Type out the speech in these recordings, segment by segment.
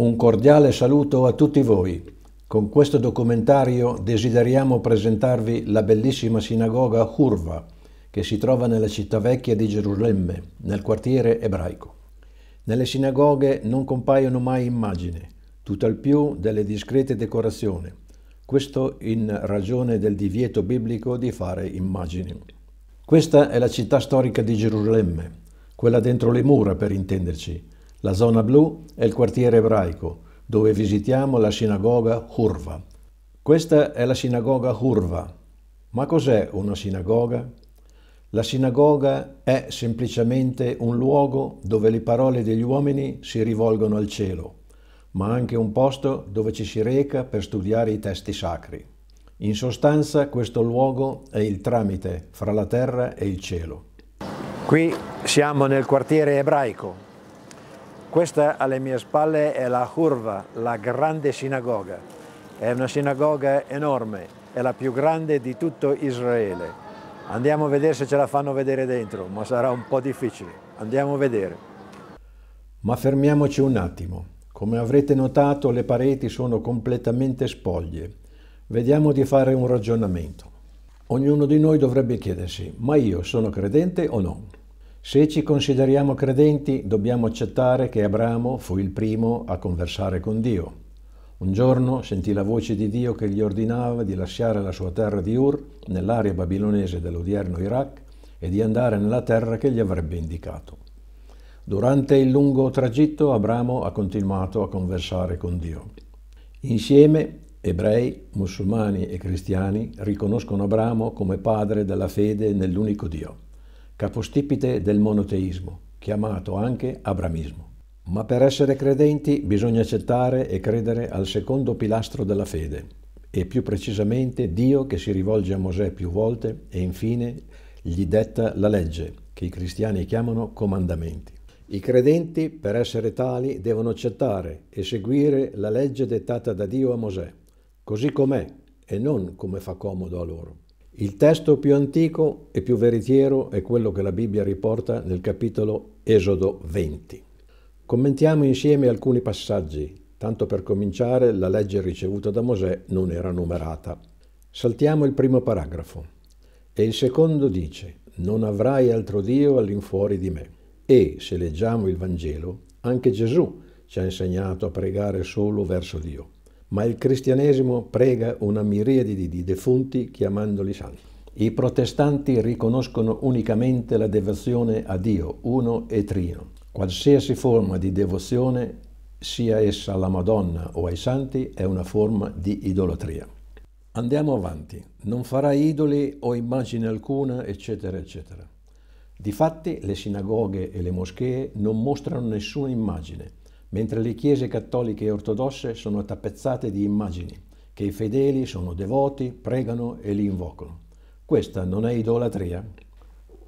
Un cordiale saluto a tutti voi. Con questo documentario desideriamo presentarvi la bellissima sinagoga Hurva, che si trova nella città vecchia di Gerusalemme, nel quartiere ebraico. Nelle sinagoghe non compaiono mai immagini, tutt'al più delle discrete decorazioni, questo in ragione del divieto biblico di fare immagini. Questa è la città storica di Gerusalemme, quella dentro le mura per intenderci, la zona blu è il quartiere ebraico, dove visitiamo la sinagoga Hurva. Questa è la sinagoga Hurva. Ma cos'è una sinagoga? La sinagoga è semplicemente un luogo dove le parole degli uomini si rivolgono al cielo, ma anche un posto dove ci si reca per studiare i testi sacri. In sostanza questo luogo è il tramite fra la terra e il cielo. Qui siamo nel quartiere ebraico, questa alle mie spalle è la Hurva, la grande sinagoga. È una sinagoga enorme, è la più grande di tutto Israele. Andiamo a vedere se ce la fanno vedere dentro, ma sarà un po' difficile. Andiamo a vedere. Ma fermiamoci un attimo. Come avrete notato le pareti sono completamente spoglie. Vediamo di fare un ragionamento. Ognuno di noi dovrebbe chiedersi, ma io sono credente o no? Se ci consideriamo credenti, dobbiamo accettare che Abramo fu il primo a conversare con Dio. Un giorno sentì la voce di Dio che gli ordinava di lasciare la sua terra di Ur, nell'area babilonese dell'odierno Iraq, e di andare nella terra che gli avrebbe indicato. Durante il lungo tragitto Abramo ha continuato a conversare con Dio. Insieme ebrei, musulmani e cristiani riconoscono Abramo come padre della fede nell'unico Dio capostipite del monoteismo, chiamato anche abramismo. Ma per essere credenti bisogna accettare e credere al secondo pilastro della fede, e più precisamente Dio che si rivolge a Mosè più volte e infine gli detta la legge, che i cristiani chiamano comandamenti. I credenti, per essere tali, devono accettare e seguire la legge dettata da Dio a Mosè, così com'è e non come fa comodo a loro. Il testo più antico e più veritiero è quello che la Bibbia riporta nel capitolo Esodo 20. Commentiamo insieme alcuni passaggi. Tanto per cominciare, la legge ricevuta da Mosè non era numerata. Saltiamo il primo paragrafo. E il secondo dice, non avrai altro Dio all'infuori di me. E, se leggiamo il Vangelo, anche Gesù ci ha insegnato a pregare solo verso Dio ma il cristianesimo prega una miriade di defunti chiamandoli santi. I protestanti riconoscono unicamente la devozione a Dio, uno e trino. Qualsiasi forma di devozione, sia essa alla Madonna o ai santi, è una forma di idolatria. Andiamo avanti. Non farai idoli o immagine alcuna, eccetera, eccetera. Difatti le sinagoghe e le moschee non mostrano nessuna immagine mentre le chiese cattoliche e ortodosse sono tappezzate di immagini, che i fedeli sono devoti, pregano e li invocano. Questa non è idolatria?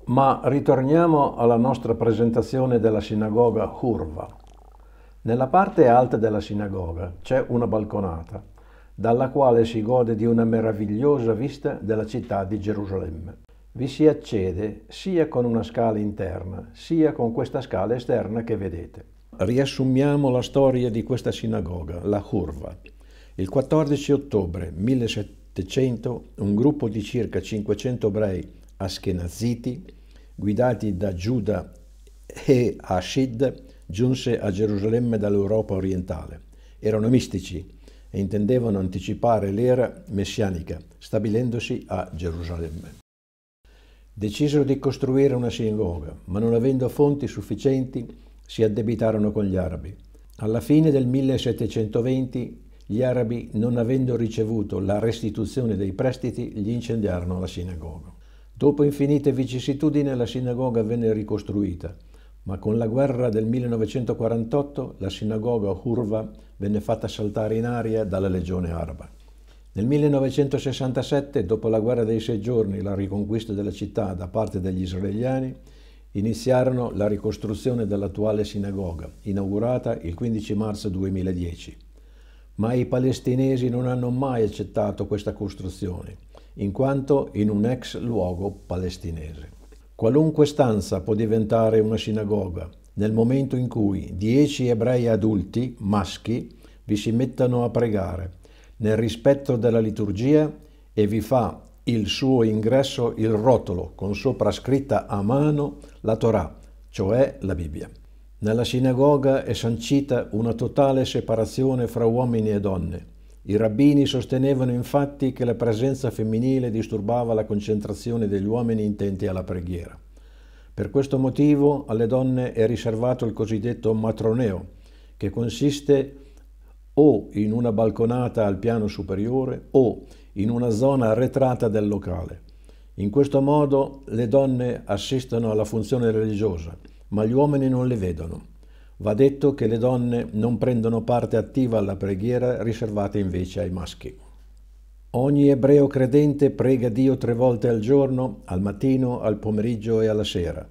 Ma ritorniamo alla nostra presentazione della sinagoga Hurva. Nella parte alta della sinagoga c'è una balconata, dalla quale si gode di una meravigliosa vista della città di Gerusalemme. Vi si accede sia con una scala interna, sia con questa scala esterna che vedete. Riassumiamo la storia di questa sinagoga, la Curva. Il 14 ottobre 1700 un gruppo di circa 500 ebrei aschenaziti, guidati da Giuda e Ashid, giunse a Gerusalemme dall'Europa orientale. Erano mistici e intendevano anticipare l'era messianica, stabilendosi a Gerusalemme. Decisero di costruire una sinagoga, ma non avendo fonti sufficienti, si addebitarono con gli arabi. Alla fine del 1720 gli arabi, non avendo ricevuto la restituzione dei prestiti, gli incendiarono la sinagoga. Dopo infinite vicissitudini la sinagoga venne ricostruita, ma con la guerra del 1948 la sinagoga Hurva venne fatta saltare in aria dalla legione araba. Nel 1967, dopo la guerra dei sei giorni e la riconquista della città da parte degli israeliani, iniziarono la ricostruzione dell'attuale sinagoga, inaugurata il 15 marzo 2010. Ma i palestinesi non hanno mai accettato questa costruzione, in quanto in un ex luogo palestinese. Qualunque stanza può diventare una sinagoga nel momento in cui dieci ebrei adulti, maschi, vi si mettono a pregare, nel rispetto della liturgia e vi fa il suo ingresso il rotolo con sopra scritta a mano la Torah, cioè la Bibbia. Nella sinagoga è sancita una totale separazione fra uomini e donne. I rabbini sostenevano infatti che la presenza femminile disturbava la concentrazione degli uomini intenti alla preghiera. Per questo motivo alle donne è riservato il cosiddetto matroneo, che consiste in o in una balconata al piano superiore o in una zona arretrata del locale. In questo modo le donne assistono alla funzione religiosa, ma gli uomini non le vedono. Va detto che le donne non prendono parte attiva alla preghiera riservata invece ai maschi. Ogni ebreo credente prega Dio tre volte al giorno, al mattino, al pomeriggio e alla sera.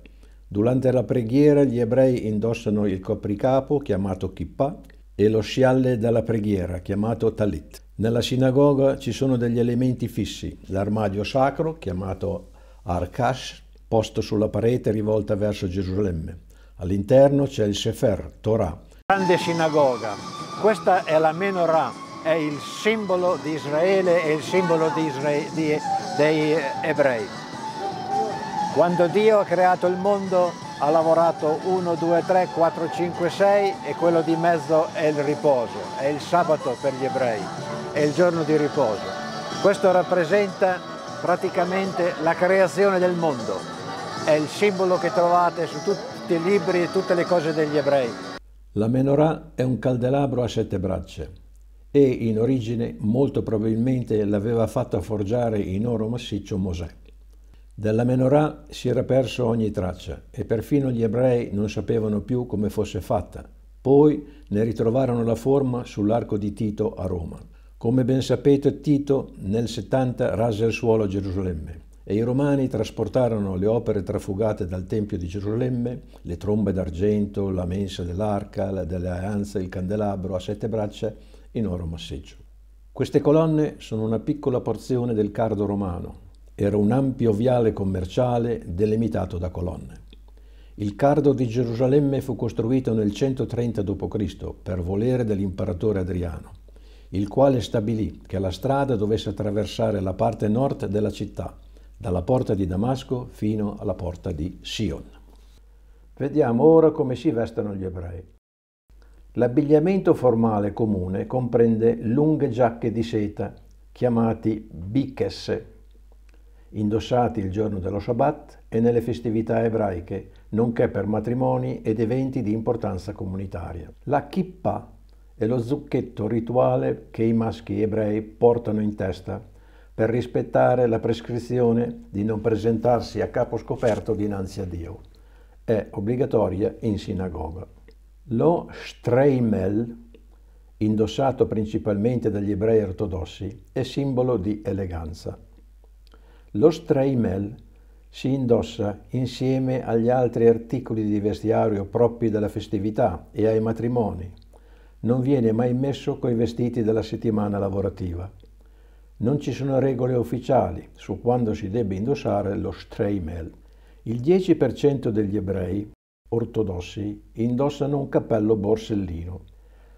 Durante la preghiera gli ebrei indossano il copricapo, chiamato kippah, e lo scialle della preghiera, chiamato talit. Nella sinagoga ci sono degli elementi fissi, l'armadio sacro, chiamato arkash, posto sulla parete rivolta verso Gerusalemme. All'interno c'è il Sefer, Torah. Grande sinagoga, questa è la Menorah, è il simbolo di Israele, e il simbolo di Israele, di, dei ebrei. Quando Dio ha creato il mondo ha lavorato 1, 2, 3, 4, 5, 6 e quello di mezzo è il riposo, è il sabato per gli ebrei, è il giorno di riposo. Questo rappresenta praticamente la creazione del mondo, è il simbolo che trovate su tutti i libri e tutte le cose degli ebrei. La menorah è un candelabro a sette braccia e in origine molto probabilmente l'aveva fatta forgiare in oro massiccio Mosè. Della menorah si era perso ogni traccia e perfino gli ebrei non sapevano più come fosse fatta. Poi ne ritrovarono la forma sull'arco di Tito a Roma. Come ben sapete, Tito nel 70 rase il suolo a Gerusalemme e i romani trasportarono le opere trafugate dal Tempio di Gerusalemme, le trombe d'argento, la mensa dell'arca, la dell'aanza, il candelabro a sette braccia in oro massiccio. Queste colonne sono una piccola porzione del cardo romano, era un ampio viale commerciale delimitato da colonne. Il cardo di Gerusalemme fu costruito nel 130 d.C. per volere dell'imperatore Adriano, il quale stabilì che la strada dovesse attraversare la parte nord della città, dalla porta di Damasco fino alla porta di Sion. Vediamo ora come si vestono gli ebrei. L'abbigliamento formale comune comprende lunghe giacche di seta, chiamati bichesse, indossati il giorno dello Shabbat e nelle festività ebraiche, nonché per matrimoni ed eventi di importanza comunitaria. La kippa è lo zucchetto rituale che i maschi ebrei portano in testa per rispettare la prescrizione di non presentarsi a capo scoperto dinanzi a Dio. È obbligatoria in sinagoga. Lo streimel, indossato principalmente dagli ebrei ortodossi, è simbolo di eleganza. Lo straimel si indossa insieme agli altri articoli di vestiario propri della festività e ai matrimoni. Non viene mai messo coi vestiti della settimana lavorativa. Non ci sono regole ufficiali su quando si debba indossare lo streimel. Il 10% degli ebrei ortodossi indossano un cappello borsellino.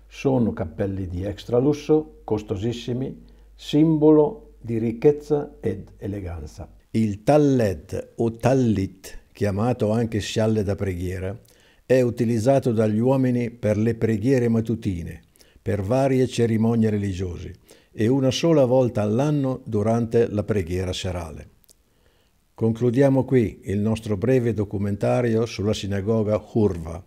Sono cappelli di extra lusso, costosissimi, simbolo di ricchezza ed eleganza. Il tallet o tallit, chiamato anche scialle da preghiera, è utilizzato dagli uomini per le preghiere matutine, per varie cerimonie religiose e una sola volta all'anno durante la preghiera serale. Concludiamo qui il nostro breve documentario sulla sinagoga Hurva.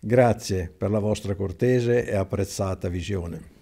Grazie per la vostra cortese e apprezzata visione.